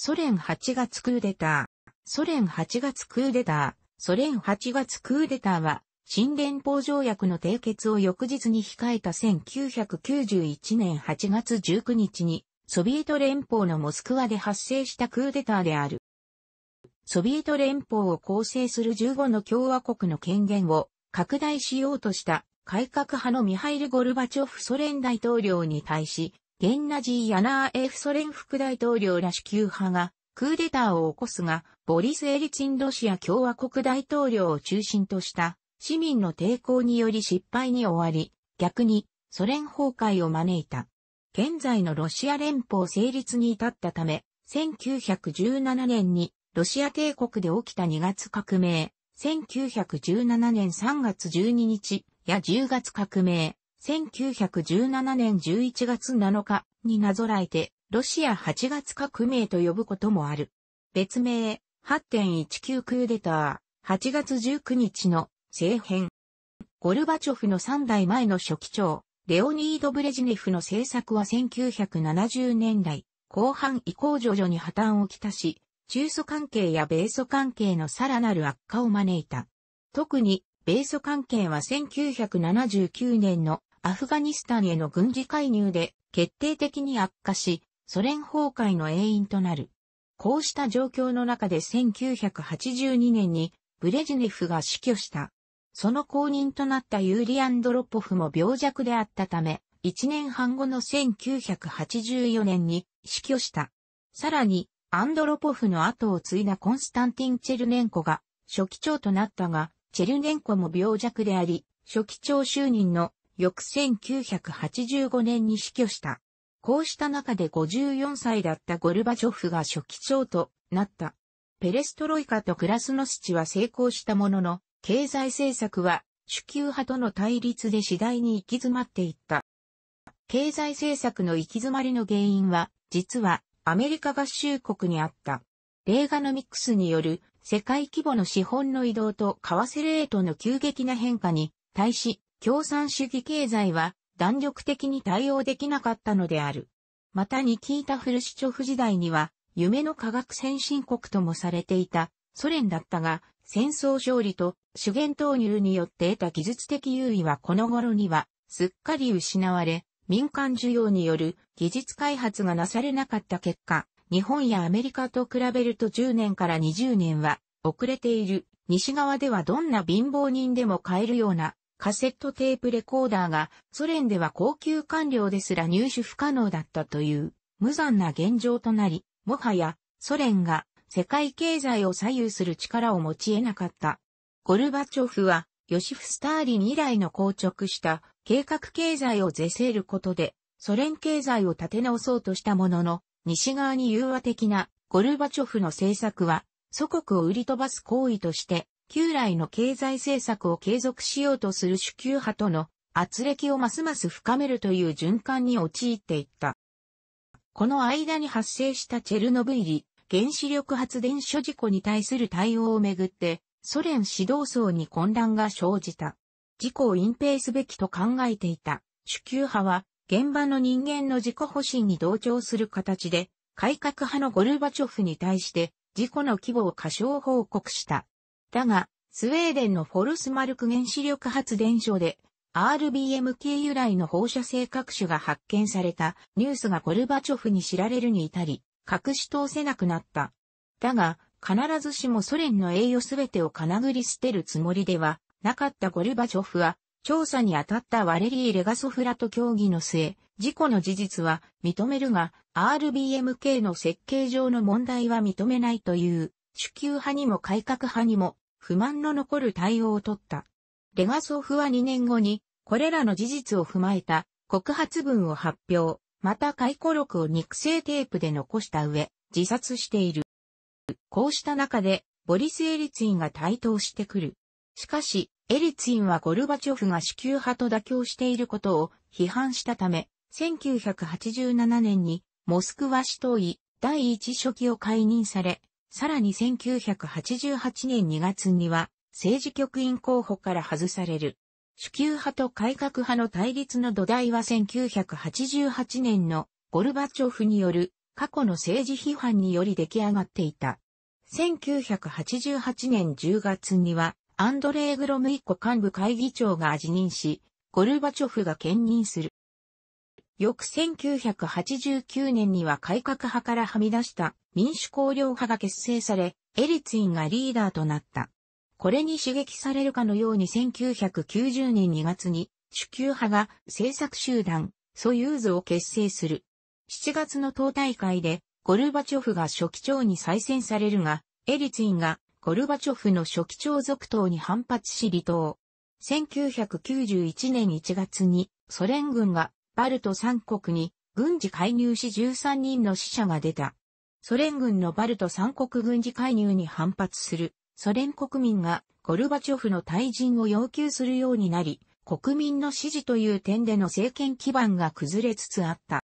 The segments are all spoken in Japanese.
ソ連8月クーデター。ソ連8月クーデター。ソ連8月クーデターは、新連邦条約の締結を翌日に控えた1991年8月19日に、ソビエト連邦のモスクワで発生したクーデターである。ソビエト連邦を構成する15の共和国の権限を拡大しようとした改革派のミハイル・ゴルバチョフソ連大統領に対し、ゲンナジー・ヤナーエフソ連副大統領ら主級派がクーデターを起こすが、ボリス・エリツィンロシア共和国大統領を中心とした市民の抵抗により失敗に終わり、逆にソ連崩壊を招いた。現在のロシア連邦成立に至ったため、1917年にロシア帝国で起きた2月革命、1917年3月12日や10月革命、1917年11月7日になぞらえて、ロシア8月革命と呼ぶこともある。別名、8.19クーデター、8月19日の政変。ゴルバチョフの3代前の書記長、レオニード・ブレジネフの政策は1970年代後半以降徐々に破綻をきたし、中ソ関係や米ソ関係のさらなる悪化を招いた。特に、米ソ関係は1979年のアフガニスタンへの軍事介入で決定的に悪化し、ソ連崩壊の永因となる。こうした状況の中で1982年にブレジネフが死去した。その後任となったユーリ・アンドロポフも病弱であったため、1年半後の1984年に死去した。さらに、アンドロポフの後を継いだコンスタンティン・チェルネンコが初期長となったが、チェルネンコも病弱であり、初期長就任の翌1985年に死去した。こうした中で54歳だったゴルバチョフが初期長となった。ペレストロイカとクラスノスチは成功したものの、経済政策は主級派との対立で次第に行き詰まっていった。経済政策の行き詰まりの原因は、実はアメリカ合衆国にあった。レーガノミクスによる世界規模の資本の移動と為替レートの急激な変化に対し、共産主義経済は弾力的に対応できなかったのである。またニキータ・フルシチョフ時代には、夢の科学先進国ともされていたソ連だったが、戦争勝利と資源投入によって得た技術的優位はこの頃にはすっかり失われ、民間需要による技術開発がなされなかった結果、日本やアメリカと比べると10年から20年は遅れている。西側ではどんな貧乏人でも買えるようなカセットテープレコーダーがソ連では高級官僚ですら入手不可能だったという無残な現状となり、もはやソ連が世界経済を左右する力を持ち得なかった。ゴルバチョフはヨシフ・スターリン以来の硬直した計画経済を是正ることでソ連経済を立て直そうとしたものの西側に融和的なゴルバチョフの政策は祖国を売り飛ばす行為として旧来の経済政策を継続しようとする主級派との圧力をますます深めるという循環に陥っていった。この間に発生したチェルノブイリ原子力発電所事故に対する対応をめぐって、ソ連指導層に混乱が生じた。事故を隠蔽すべきと考えていた。主級派は、現場の人間の自己保身に同調する形で、改革派のゴルバチョフに対して、事故の規模を過小報告した。だが、スウェーデンのフォルスマルク原子力発電所で、RBM k 由来の放射性核種が発見されたニュースがゴルバチョフに知られるに至り、隠し通せなくなった。だが、必ずしもソ連の栄誉すべてをかなぐり捨てるつもりではなかったゴルバチョフは、調査に当たったワレリー・レガソフラと協議の末、事故の事実は認めるが、RBMK の設計上の問題は認めないという。主級派にも改革派にも不満の残る対応を取った。レガソフは2年後に、これらの事実を踏まえた告発文を発表、また回顧録を肉声テープで残した上、自殺している。こうした中で、ボリス・エリツィンが台頭してくる。しかし、エリツィンはゴルバチョフが主給派と妥協していることを批判したため、1987年にモスクワ市党委第一書記を解任され、さらに1988年2月には政治局員候補から外される。主級派と改革派の対立の土台は1988年のゴルバチョフによる過去の政治批判により出来上がっていた。1988年10月にはアンドレイ・グロムイコ幹部会議長が辞任し、ゴルバチョフが兼任する。翌1989年には改革派からはみ出した民主公領派が結成され、エリツィンがリーダーとなった。これに刺激されるかのように1990年2月に、主級派が政策集団、ソユーズを結成する。7月の党大会で、ゴルバチョフが書記長に再選されるが、エリツィンがゴルバチョフの書記長続投に反発し離党。1991年1月にソ連軍がバルト3国に軍事介入し13人の死者が出た。ソ連軍のバルト三国軍事介入に反発するソ連国民がゴルバチョフの退陣を要求するようになり、国民の支持という点での政権基盤が崩れつつあった。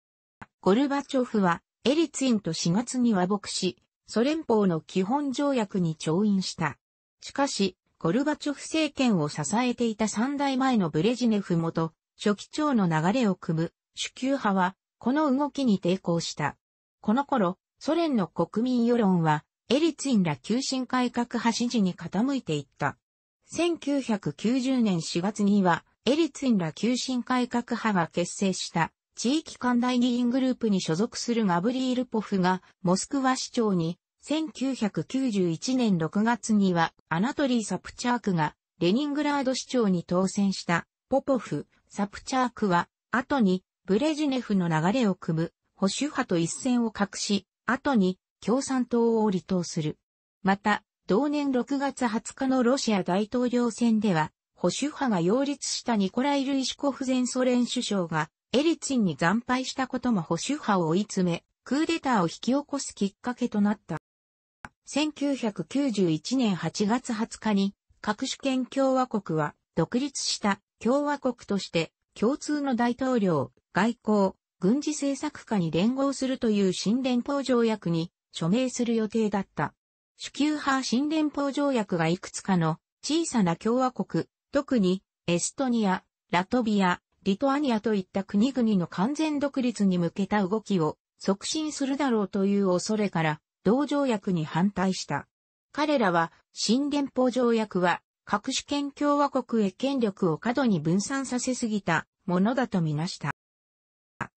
ゴルバチョフはエリツィンと4月に和睦し、ソ連邦の基本条約に調印した。しかし、ゴルバチョフ政権を支えていた三代前のブレジネフ元、初期長の流れを組む、主級派は、この動きに抵抗した。この頃、ソ連の国民世論は、エリツィンら急進改革派支持に傾いていった。1990年4月には、エリツィンら急進改革派が結成した地域間大議員グループに所属するガブリール・ポフがモスクワ市長に、1991年6月にはアナトリー・サプチャークがレニングラード市長に当選したポポフ、サプチャークは後にブレジネフの流れを組む保守派と一線を隠し、後に共産党を離党する。また、同年6月20日のロシア大統領選では、保守派が擁立したニコライ・ルイシコフ前ソ連首相が、エリツィンに惨敗したことも保守派を追い詰め、クーデターを引き起こすきっかけとなった。1991年8月20日に、各主権共和国は独立した共和国として、共通の大統領、外交、軍事政策下に連合するという新連邦条約に署名する予定だった。主級派新連邦条約がいくつかの小さな共和国、特にエストニア、ラトビア、リトアニアといった国々の完全独立に向けた動きを促進するだろうという恐れから同条約に反対した。彼らは新連邦条約は各主権共和国へ権力を過度に分散させすぎたものだとみなした。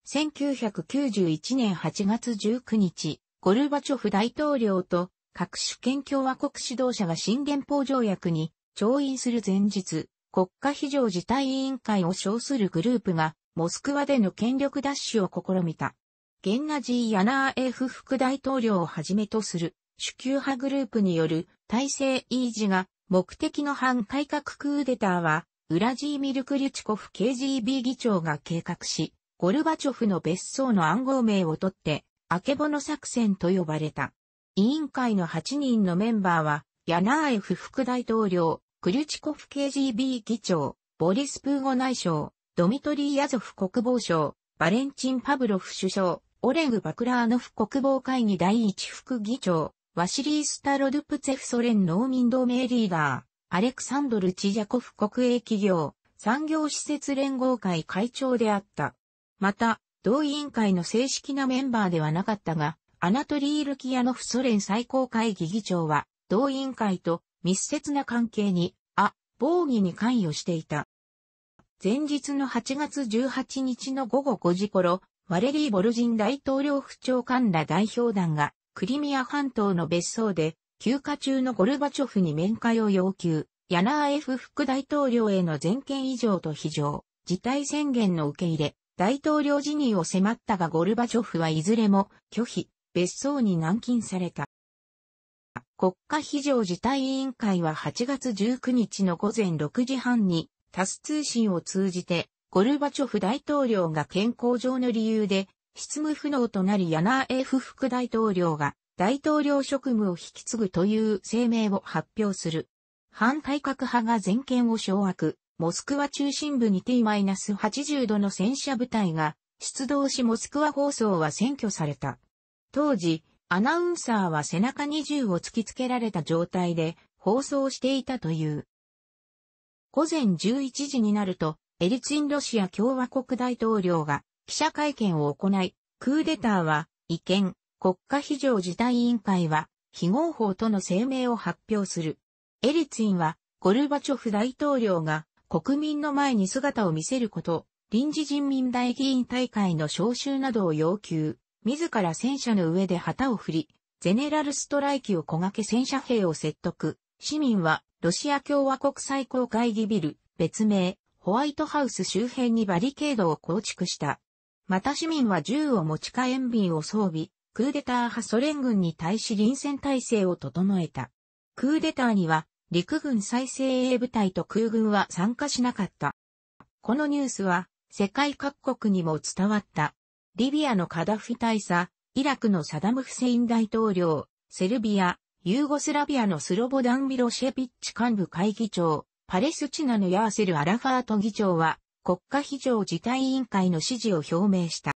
1991年8月19日、ゴルバチョフ大統領と各主権共和国指導者が新憲法条約に調印する前日、国家非常事態委員会を称するグループが、モスクワでの権力奪取を試みた。ゲンナジー・ヤナーエフ副大統領をはじめとする主級派グループによる体制維持が目的の反改革クーデターは、ウラジーミル・クリュチコフ KGB 議長が計画し、ゴルバチョフの別荘の暗号名をとって、あけぼの作戦と呼ばれた。委員会の8人のメンバーは、ヤナーエフ副大統領、クリュチコフ KGB 議長、ボリス・プーゴ内相、ドミトリー・ヤゾフ国防相、バレンチン・パブロフ首相、オレグ・バクラーノフ国防会議第一副議長、ワシリー・スタロドゥプツェフソ連農民同盟リーダー、アレクサンドル・チジャコフ国営企業、産業施設連合会会長であった。また、同委員会の正式なメンバーではなかったが、アナトリー・ルキアノフソ連最高会議議長は、同委員会と密接な関係に、あ、防議に関与していた。前日の8月18日の午後5時頃、ワレリー・ボルジン大統領府長官ら代表団が、クリミア半島の別荘で、休暇中のゴルバチョフに面会を要求、ヤナーエフ副大統領への全権以上と非常、事態宣言の受け入れ、大統領辞任を迫ったがゴルバチョフはいずれも拒否、別荘に軟禁された。国家非常事態委員会は8月19日の午前6時半にタス通信を通じてゴルバチョフ大統領が健康上の理由で執務不能となりヤナーエフ副大統領が大統領職務を引き継ぐという声明を発表する。反改革派が全権を掌握、モスクワ中心部に T-80 度の戦車部隊が出動しモスクワ放送は占拠された。当時、アナウンサーは背中に銃を突きつけられた状態で放送していたという。午前11時になると、エリツィンロシア共和国大統領が記者会見を行い、クーデターは違憲、国家非常事態委員会は非合法との声明を発表する。エリツィンはゴルバチョフ大統領が国民の前に姿を見せること、臨時人民代議員大会の招集などを要求、自ら戦車の上で旗を振り、ゼネラルストライキを小掛け戦車兵を説得、市民はロシア共和国最高会議ビル、別名、ホワイトハウス周辺にバリケードを構築した。また市民は銃を持ち火炎瓶を装備、クーデター派ソ連軍に対し臨戦体制を整えた。クーデターには陸軍再生鋭部隊と空軍は参加しなかった。このニュースは世界各国にも伝わった。リビアのカダフィ大佐、イラクのサダム・フセイン大統領、セルビア、ユーゴスラビアのスロボダン・ミロシェビッチ幹部会議長、パレスチナのヤーセル・アラファート議長は、国家非常事態委員会の支持を表明した。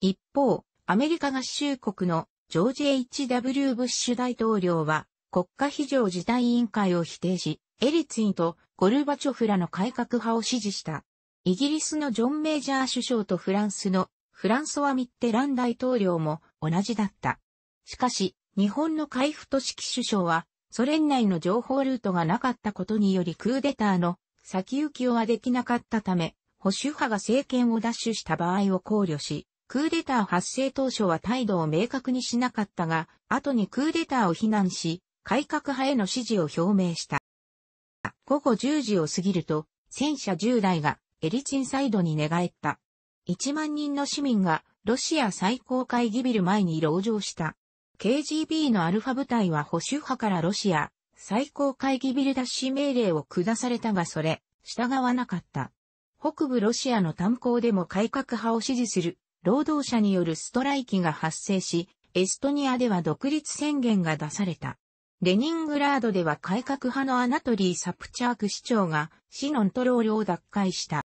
一方、アメリカ合衆国のジョージ・ H.W. ブッシュ大統領は、国家非常事態委員会を否定し、エリツィンとゴルバチョフらの改革派を支持した。イギリスのジョン・メジャー首相とフランスのフランソワ・ミッテラン大統領も同じだった。しかし、日本の海部都市首相は、ソ連内の情報ルートがなかったことによりクーデターの先行きをはできなかったため、保守派が政権を奪取した場合を考慮し、クーデター発生当初は態度を明確にしなかったが、後にクーデターを非難し、改革派への支持を表明した。午後10時を過ぎると、戦車10台がエリチンサイドに寝返った。1万人の市民がロシア最高会議ビル前に籠城した。KGB のアルファ部隊は保守派からロシア最高会議ビル脱止命令を下されたがそれ、従わなかった。北部ロシアの炭鉱でも改革派を支持する労働者によるストライキが発生し、エストニアでは独立宣言が出された。レニングラードでは改革派のアナトリー・サプチャーク市長がシノントロールを奪回した。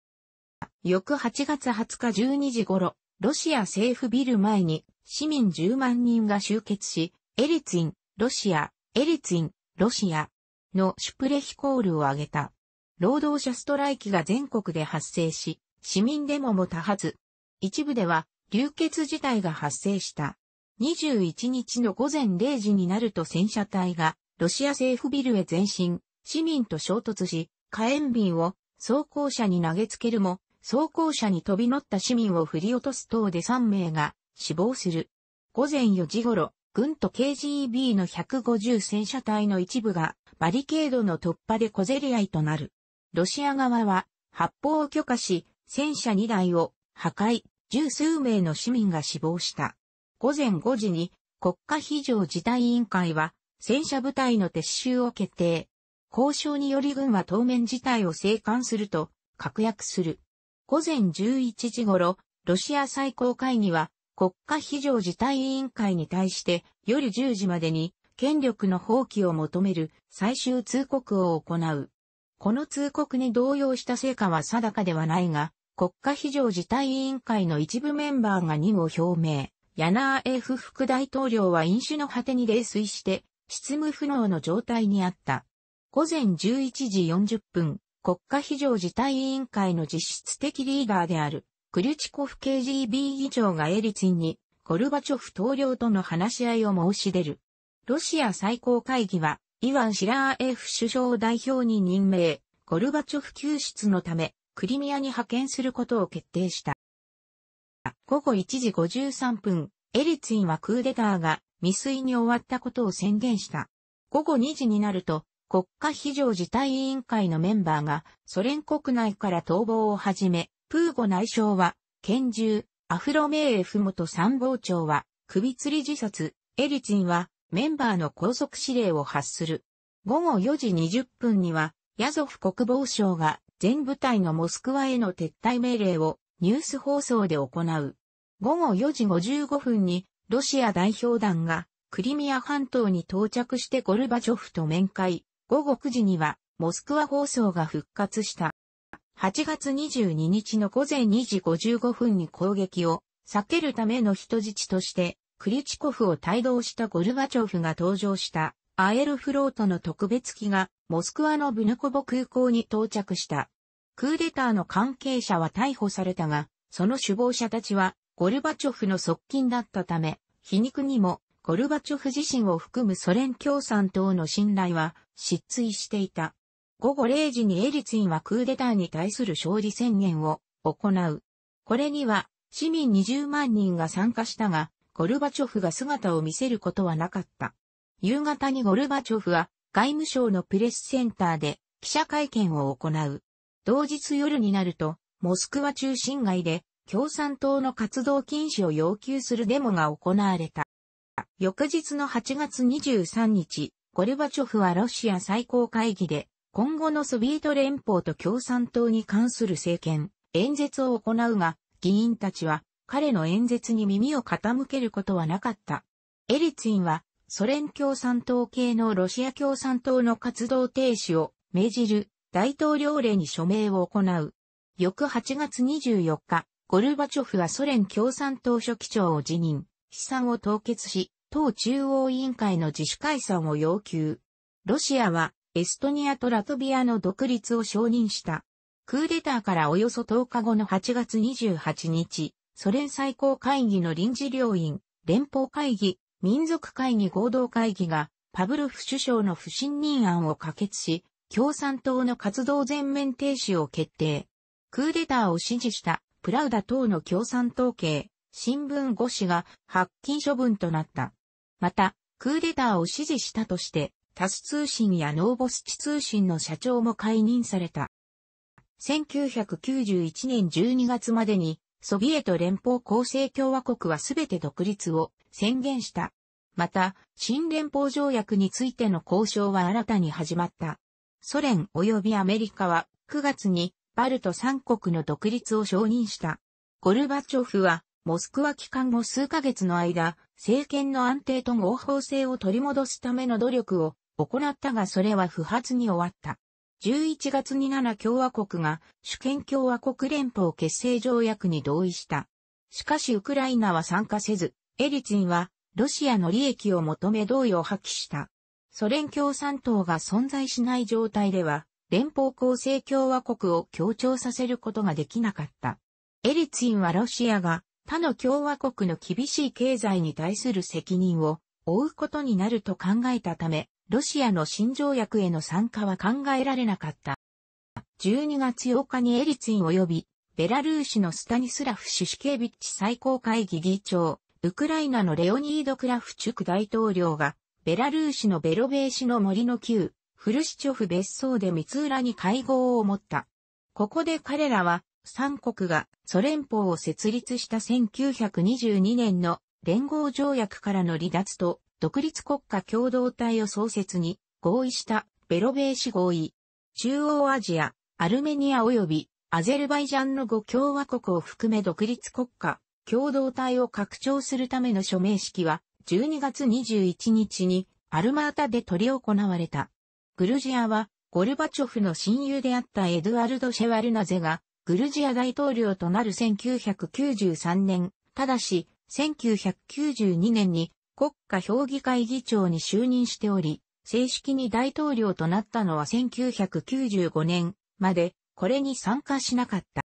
翌8月20日12時頃、ロシア政府ビル前に市民10万人が集結し、エリツィン、ロシア、エリツィン、ロシアのシュプレヒコールを上げた。労働者ストライキが全国で発生し、市民デモも多発。一部では流血事態が発生した。21日の午前0時になると戦車隊がロシア政府ビルへ前進、市民と衝突し、火炎瓶を装甲車に投げつけるも、装甲車に飛び乗った市民を振り落とす等で3名が死亡する。午前4時頃、軍と KGB の150戦車隊の一部がバリケードの突破で小競り合いとなる。ロシア側は発砲を許可し、戦車2台を破壊、十数名の市民が死亡した。午前5時に国家非常事態委員会は戦車部隊の撤収を決定。交渉により軍は当面事態を静観すると確約する。午前11時頃、ロシア最高会議は国家非常事態委員会に対して夜10時までに権力の放棄を求める最終通告を行う。この通告に動揺した成果は定かではないが、国家非常事態委員会の一部メンバーが2を表明。ヤナーエフ副大統領は飲酒の果てに泥酔して、執務不能の状態にあった。午前11時40分、国家非常事態委員会の実質的リーダーである、クリュチコフ KGB 議長がエリツィンに、ゴルバチョフ統領との話し合いを申し出る。ロシア最高会議は、イワン・シラーエフ首相代表に任命、ゴルバチョフ救出のため、クリミアに派遣することを決定した。午後1時53分、エリツィンはクーデターが未遂に終わったことを宣言した。午後2時になると、国家非常事態委員会のメンバーがソ連国内から逃亡を始め、プーゴ内相は拳銃、アフロメーエフ元参謀長は首吊り自殺、エリツィンはメンバーの拘束指令を発する。午後4時20分には、ヤゾフ国防省が全部隊のモスクワへの撤退命令をニュース放送で行う。午後4時55分にロシア代表団がクリミア半島に到着してゴルバチョフと面会。午後9時にはモスクワ放送が復活した。8月22日の午前2時55分に攻撃を避けるための人質としてクリチコフを帯同したゴルバチョフが登場したアエルフロートの特別機がモスクワのブヌコボ空港に到着した。クーデターの関係者は逮捕されたが、その首謀者たちはゴルバチョフの側近だったため、皮肉にもゴルバチョフ自身を含むソ連共産党の信頼は失墜していた。午後0時にエリツィンはクーデターに対する勝利宣言を行う。これには市民20万人が参加したが、ゴルバチョフが姿を見せることはなかった。夕方にゴルバチョフは外務省のプレスセンターで記者会見を行う。同日夜になると、モスクワ中心街で共産党の活動禁止を要求するデモが行われた。翌日の8月23日、ゴルバチョフはロシア最高会議で、今後のソビエト連邦と共産党に関する政権、演説を行うが、議員たちは彼の演説に耳を傾けることはなかった。エリツィンは、ソ連共産党系のロシア共産党の活動停止を命じる大統領令に署名を行う。翌8月24日、ゴルバチョフはソ連共産党書記長を辞任、資産を凍結し、党中央委員会の自主解散を要求。ロシアは、エストニアとラトビアの独立を承認した。クーデターからおよそ10日後の8月28日、ソ連最高会議の臨時両院、連邦会議、民族会議合同会議が、パブロフ首相の不信任案を可決し、共産党の活動全面停止を決定。クーデターを支持したプラウダ党の共産党系、新聞5紙が発禁処分となった。また、クーデターを支持したとして、タス通信やノーボスチ通信の社長も解任された。1991年12月までに、ソビエト連邦構成共和国はすべて独立を宣言した。また、新連邦条約についての交渉は新たに始まった。ソ連及びアメリカは9月にバルト3国の独立を承認した。ゴルバチョフはモスクワ帰還後数ヶ月の間、政権の安定と合法性を取り戻すための努力を行ったがそれは不発に終わった。11月に7共和国が主権共和国連邦結成条約に同意した。しかしウクライナは参加せず、エリツィンはロシアの利益を求め同意を破棄した。ソ連共産党が存在しない状態では、連邦構成共和国を強調させることができなかった。エリツィンはロシアが他の共和国の厳しい経済に対する責任を負うことになると考えたため、ロシアの新条約への参加は考えられなかった。12月8日にエリツィン及び、ベラルーシのスタニスラフ・シュシケビッチ最高会議議長、ウクライナのレオニード・クラフチュク大統領がベラルーシのベロベーシの森の旧、フルシチョフ別荘で三浦に会合を持った。ここで彼らは、三国がソ連邦を設立した1922年の連合条約からの離脱と独立国家共同体を創設に合意したベロベーシ合意。中央アジア、アルメニア及びアゼルバイジャンの五共和国を含め独立国家共同体を拡張するための署名式は12月21日にアルマータで取り行われた。グルジアはゴルバチョフの親友であったエドゥアルド・シェワルナゼがグルジア大統領となる1993年、ただし1992年に国家評議会議長に就任しており、正式に大統領となったのは1995年まで、これに参加しなかった。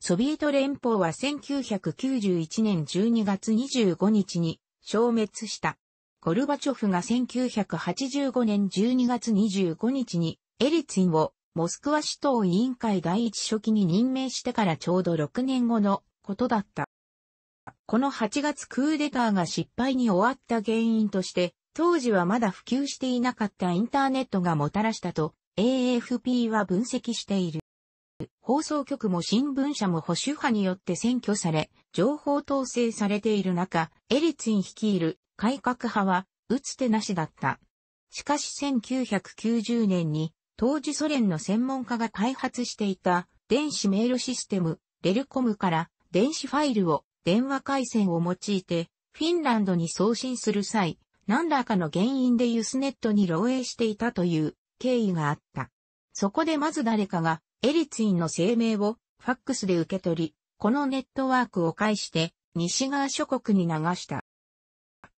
ソビエト連邦は1991年12月25日に消滅した。ゴルバチョフが1985年12月25日にエリツィンをモスクワ市党委員会第一書記に任命してからちょうど6年後のことだった。この8月クーデターが失敗に終わった原因として、当時はまだ普及していなかったインターネットがもたらしたと AFP は分析している。放送局も新聞社も保守派によって占拠され、情報統制されている中、エリツィン率いる改革派は打つ手なしだった。しかし1990年に当時ソ連の専門家が開発していた電子メールシステムレルコムから電子ファイルを電話回線を用いてフィンランドに送信する際何らかの原因でユスネットに漏洩していたという経緯があった。そこでまず誰かがエリツィンの声明をファックスで受け取りこのネットワークを介して西側諸国に流した。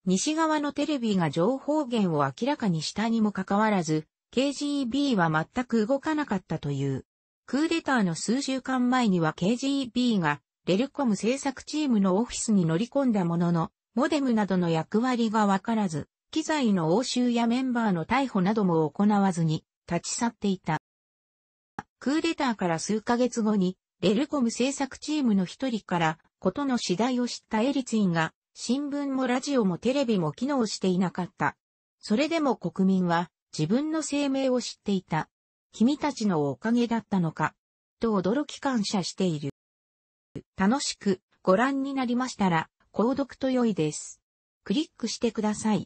西側のテレビが情報源を明らかにしたにもかかわらず、KGB は全く動かなかったという。クーデターの数週間前には KGB がレルコム制作チームのオフィスに乗り込んだものの、モデムなどの役割がわからず、機材の押収やメンバーの逮捕なども行わずに立ち去っていた。クーデターから数ヶ月後にエルコム制作チームの一人から、ことの次第を知ったエリツィンが、新聞もラジオもテレビも機能していなかった。それでも国民は、自分の声明を知っていた。君たちのおかげだったのか。と驚き感謝している。楽しくご覧になりましたら、購読と良いです。クリックしてください。